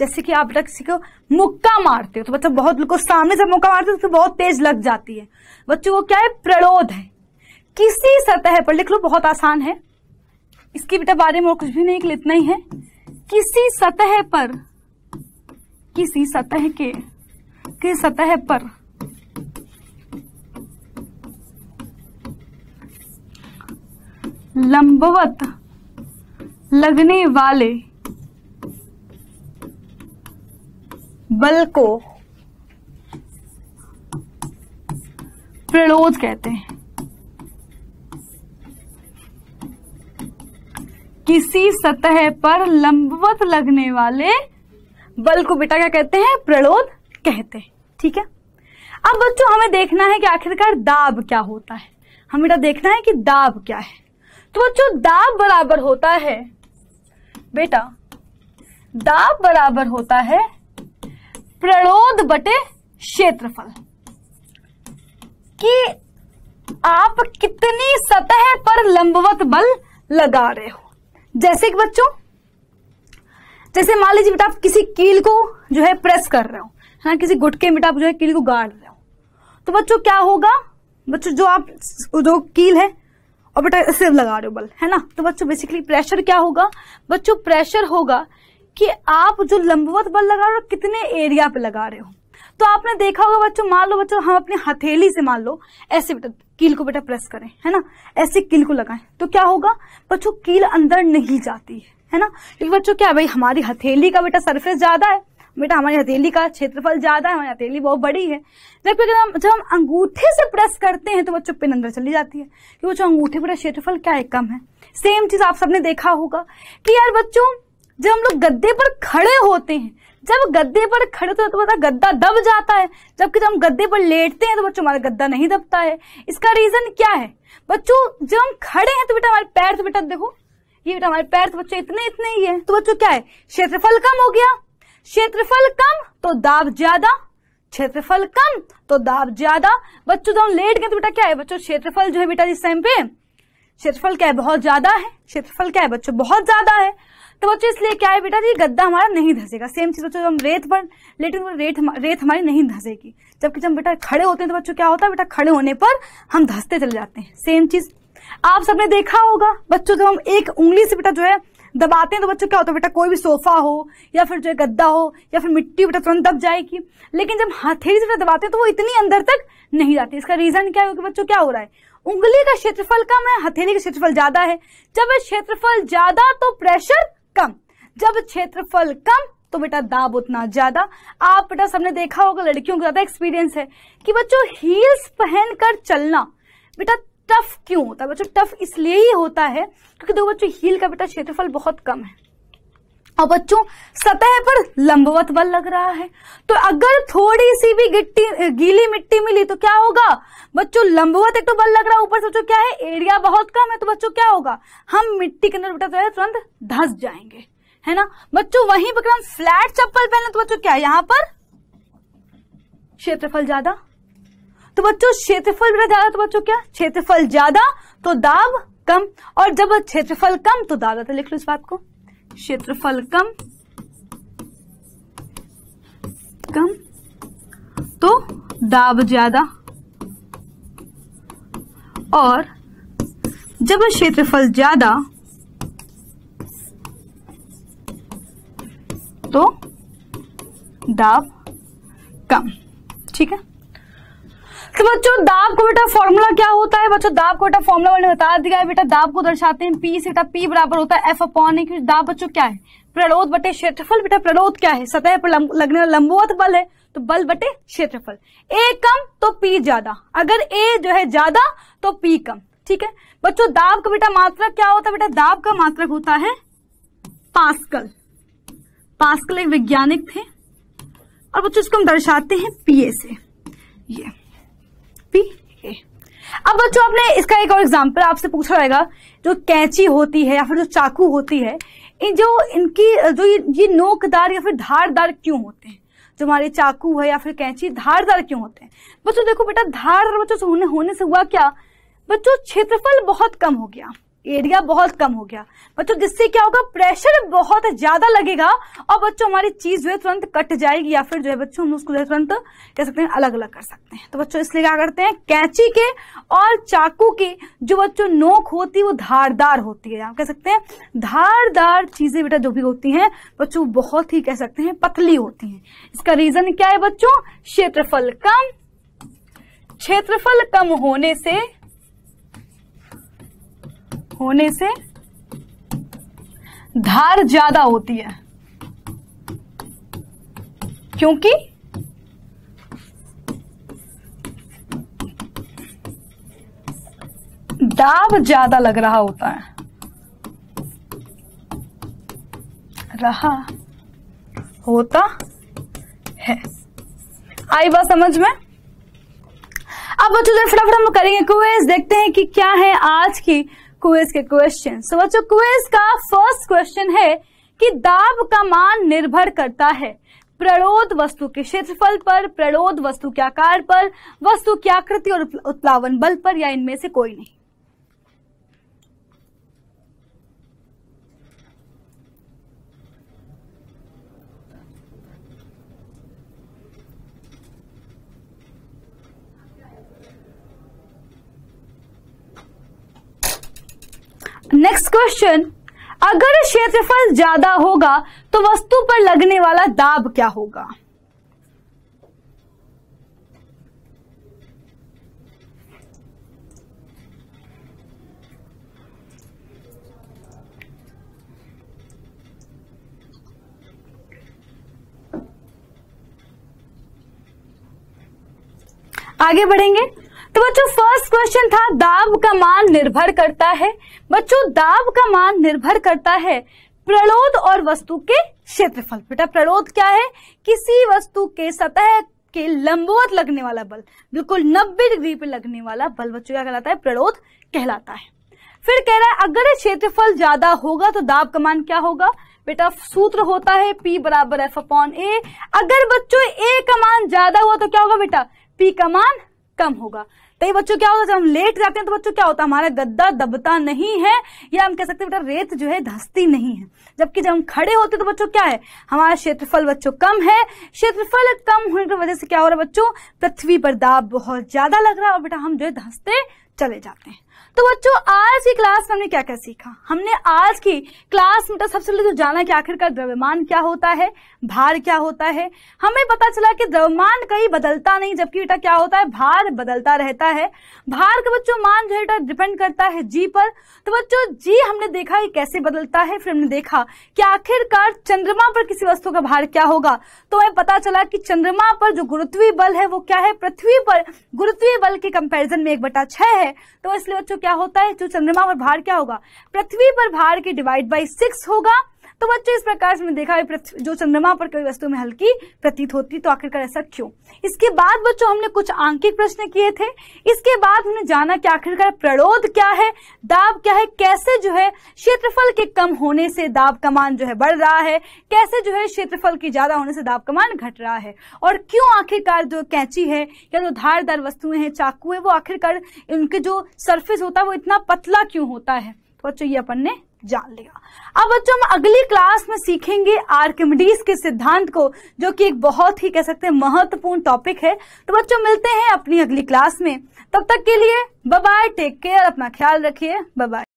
जैसे कि आप किसी को मुक्का मारते हो तो बच्चा बहुत लोग सामने से मुक्का मारते हो तो बहुत तेज लग जाती है बच्चों को क्या है प्रलोध है किसी सतह पर लिख लो बहुत आसान है इसके बेटा बारे में और कुछ भी नहीं इतना ही है किसी सतह पर किसी सतह के किस सतह पर लंबवत लगने वाले बल को प्रलोद कहते हैं किसी सतह पर लंबवत लगने वाले बल को बेटा क्या कहते हैं प्रलोद कहते हैं ठीक है अब बच्चों हमें देखना है कि आखिरकार दाब क्या होता है हमें बेटा देखना है कि दाब क्या है तो बच्चों दाब बराबर होता है बेटा दाब बराबर होता है प्रणोद बटे क्षेत्रफल कि आप कितनी सतह पर लंबवत बल लगा रहे हो जैसे कि बच्चों जैसे मान लीजिए बेटा आप किसी कील को जो है प्रेस कर रहे हो है ना किसी गुटके में आप जो है कील को गाड़ रहे हो तो बच्चों क्या होगा बच्चों जो आप जो कील है और बेटा सिर्फ लगा रहे हो बल है ना तो बच्चों बेसिकली प्रेशर क्या होगा बच्चों प्रेशर होगा कि आप जो लंबवत बल लगा रहे हो कितने एरिया पे लगा रहे हो तो आपने देखा होगा बच्चों मान लो बच्चों हम अपनी हथेली से मान लो ऐसे बेटा कील को बेटा प्रेस करें है ना ऐसे कील को लगाएं तो क्या होगा बच्चों कील अंदर नहीं जाती है है ना क्योंकि बच्चों क्या भाई हमारी हथेली का बेटा सरफेस ज्यादा है बेटा हमारी हथेली का क्षेत्रफल ज्यादा है हमारी हथेली बहुत बड़ी है जबकि अगर हम जब हम अंगूठे से प्रेस करते हैं तो बच्चों पिन अंदर चली जाती है क्योंकि बच्चों अंगूठे बेटा क्षेत्रफल क्या है कम है सेम चीज आप सबने देखा होगा कि यार बच्चों जब हम लोग गद्दे पर खड़े होते हैं जब गद्दे पर खड़े होते हैं तो पता गद्दा दब जाता है जबकि जब हम गद्दे पर लेटते हैं तो बच्चों हमारा गद्दा नहीं दबता है इसका रीजन क्या है बच्चों जब हम खड़े हैं तो बेटा हमारे पैर तो बेटा देखो ये बेटा हमारे पैर तो बच्चों इतने इतने ही है तो बच्चों क्या है क्षेत्रफल कम हो गया क्षेत्रफल कम तो दाब ज्यादा क्षेत्रफल कम तो दाब ज्यादा बच्चों जब हम लेट गए तो बेटा क्या है बच्चों क्षेत्रफल जो है बेटा जिस टाइम पे क्षेत्रफल क्या है बहुत ज्यादा है क्षेत्रफल क्या है बच्चों बहुत ज्यादा है तो बच्चों इसलिए क्या है बेटा ये गद्दा हमारा नहीं धंसेगा सेम चीज़ बच्चों जब हम रेत पर लेटे रेत रेत हमारी नहीं धंसेगी जबकि जब बेटा खड़े होते हैं तो बच्चों क्या होता है बेटा खड़े होने पर हम धंसते चले जाते हैं सेम चीज़ आप सबने देखा होगा बच्चों जब हम एक उंगली से बेटा जो है दबाते हैं तो बच्चों क्या होता है बेटा कोई भी सोफा हो या फिर जो है गद्दा हो या फिर मिट्टी बेटा तुरंत दब जाएगी लेकिन जब हथेली से बेटा दबाते हैं तो वो इतनी अंदर तक नहीं जाती इसका रीजन क्या है कि बच्चों क्या हो रहा है उंगली का क्षेत्रफल कम है हथेली का क्षेत्रफल ज्यादा है जब क्षेत्रफल ज्यादा तो प्रेशर कम जब क्षेत्रफल कम तो बेटा दाब उतना ज्यादा आप बेटा सबने देखा होगा लड़कियों को ज्यादा एक्सपीरियंस है कि बच्चों हील्स पहनकर चलना बेटा टफ क्यों होता है बच्चों टफ इसलिए ही होता है क्योंकि देखो बच्चों हील का बेटा क्षेत्रफल बहुत कम है और बच्चों सतह पर लंबवत बल लग रहा है तो अगर थोड़ी सी भी गिट्टी गीली मिट्टी मिली तो क्या होगा बच्चों लंबवत एक तो बल लग रहा है ऊपर से बच्चों क्या है एरिया बहुत कम है तो बच्चों क्या होगा हम मिट्टी के अंदर बेटा जो है तुरंत धस जाएंगे है ना बच्चों वहीं पर हम फ्लैट चप्पल पहने तो बच्चों क्या यहां पर क्षेत्रफल ज्यादा तो बच्चों क्षेत्रफल बेटा ज्यादा तो बच्चों क्या क्षेत्रफल ज्यादा तो दाब कम और जब क्षेत्रफल कम तो दाब तो लिख लो इस बात को क्षेत्रफल कम कम तो दाब ज्यादा और जब क्षेत्रफल ज्यादा तो दाब कम ठीक है तो बच्चों दाब को बेटा फॉर्मूला क्या होता है बच्चों दाब को बेटा फॉर्मूला मैंने बता दिया है बेटा दाब को दर्शाते हैं पी से बेटा पी बराबर होता है एफ अपॉन एक दाब बच्चों क्या है प्रलोद बटे क्षेत्रफल बेटा प्रलोद क्या है सतह पर लगने वाला लंबवत बल है तो बल बटे क्षेत्रफल ए कम तो पी ज्यादा अगर ए जो है ज्यादा तो पी कम ठीक है बच्चों दाब का बेटा मात्रक क्या होता है बेटा दाब का मात्रक होता है पास्कल पास्कल एक वैज्ञानिक थे और बच्चों इसको हम दर्शाते हैं पीए से ये ओके अब बच्चों आपने इसका एक और एग्जाम्पल आपसे पूछा जाएगा जो कैंची होती है या फिर जो चाकू होती है इन जो इनकी जो ये, ये नोकदार या फिर धारदार क्यों होते हैं जो हमारे चाकू है या फिर कैंची धारदार क्यों होते हैं बच्चों देखो बेटा धारदार बच्चों होने से हुआ क्या बच्चों क्षेत्रफल बहुत कम हो गया एरिया बहुत कम हो गया बच्चों जिससे क्या होगा प्रेशर बहुत ज्यादा लगेगा और बच्चों हमारी चीज जो है तुरंत कट जाएगी या फिर जो है बच्चों हम उसको जो है तुरंत कह सकते हैं अलग अलग कर सकते हैं तो बच्चों इसलिए क्या करते हैं कैंची के और चाकू की जो बच्चों नोक होती है वो धारदार होती है आप कह सकते हैं धारदार चीजें बेटा जो भी होती है बच्चों बहुत ही कह सकते हैं पतली होती है इसका रीजन क्या है बच्चों क्षेत्रफल कम क्षेत्रफल कम होने से होने से धार ज्यादा होती है क्योंकि दाब ज्यादा लग रहा होता है रहा होता है आई बात समझ में अब बच्चों फटाफट हम करेंगे क्विज देखते हैं कि क्या है आज की क्विज के क्वेश्चन सो बच्चों क्विज का फर्स्ट क्वेश्चन है कि दाब का मान निर्भर करता है प्रणोद वस्तु के क्षेत्रफल पर प्रणोद वस्तु के आकार पर वस्तु की आकृति और उत्प्लावन बल पर या इनमें से कोई नहीं नेक्स्ट क्वेश्चन अगर क्षेत्रफल ज्यादा होगा तो वस्तु पर लगने वाला दाब क्या होगा आगे बढ़ेंगे तो बच्चों फर्स्ट क्वेश्चन था दाब का मान निर्भर करता है बच्चों दाब का मान निर्भर करता है प्रलोद और वस्तु के क्षेत्रफल बेटा प्रलोद क्या है किसी वस्तु के सतह के लंबवत लगने वाला बल बिल्कुल 90 डिग्री पे लगने वाला बल बच्चों क्या कहलाता है प्रलोद कहलाता है फिर कह रहा है अगर क्षेत्रफल ज्यादा होगा तो दाब का मान क्या होगा बेटा सूत्र होता है पी बराबर एफ अपॉन ए अगर बच्चों ए का मान ज्यादा हुआ तो क्या होगा बेटा पी का मान कम होगा कई तो बच्चों क्या होता है जब हम लेट जाते हैं तो बच्चों क्या होता है हमारा गद्दा दबता नहीं है या हम कह सकते हैं बेटा रेत जो है धसती नहीं है जबकि जब हम खड़े होते तो बच्चों क्या है हमारा क्षेत्रफल बच्चों कम है क्षेत्रफल कम होने की वजह से क्या हो रहा है बच्चों पृथ्वी पर दाब बहुत ज्यादा लग रहा है और बेटा हम जो है धसते चले जाते हैं तो बच्चों आज की क्लास में हमने क्या क्या सीखा हमने आज की क्लास में तो सबसे पहले तो जाना कि आखिरकार द्रव्यमान क्या होता है भार क्या होता है हमें पता चला कि द्रव्यमान कहीं बदलता नहीं जबकि बेटा क्या होता है भार बदलता रहता है भार का बच्चों मान जो है बेटा डिपेंड करता है जी पर तो बच्चों जी हमने देखा कि कैसे बदलता है फिर हमने देखा कि आखिरकार चंद्रमा पर किसी वस्तु का भार क्या होगा तो हमें पता चला कि चंद्रमा पर जो गुरुत्वीय बल है वो क्या है पृथ्वी पर गुरुत्वीय बल के कंपेरिजन में एक बटा छह है तो इसलिए बच्चों क्या होता है जो चंद्रमा पर भार क्या होगा पृथ्वी पर भार के डिवाइड बाई सिक्स होगा तो बच्चों इस प्रकार से देखा जो चंद्रमा पर कई वस्तु में हल्की प्रतीत होती तो आखिरकार ऐसा क्यों इसके बाद बच्चों हमने कुछ आंकिक प्रश्न किए थे इसके बाद हमने जाना कि आखिरकार प्ररोध क्या है दाब क्या है कैसे जो है क्षेत्रफल के कम होने से दाब कमान जो है बढ़ रहा है कैसे जो है क्षेत्रफल की ज्यादा होने से दाब कमान घट रहा है और क्यों आखिरकार जो कैंची है या जो धारदार वस्तुएं हैं चाकू है वो आखिरकार उनके जो सरफेस होता है वो इतना पतला क्यों होता है तो बच्चों ये अपन ने जान लिया अब बच्चों हम अगली क्लास में सीखेंगे आर्किमिडीज के सिद्धांत को जो कि एक बहुत ही कह सकते हैं महत्वपूर्ण टॉपिक है तो बच्चों मिलते हैं अपनी अगली क्लास में तब तक के लिए बाय टेक केयर अपना ख्याल रखिए बाय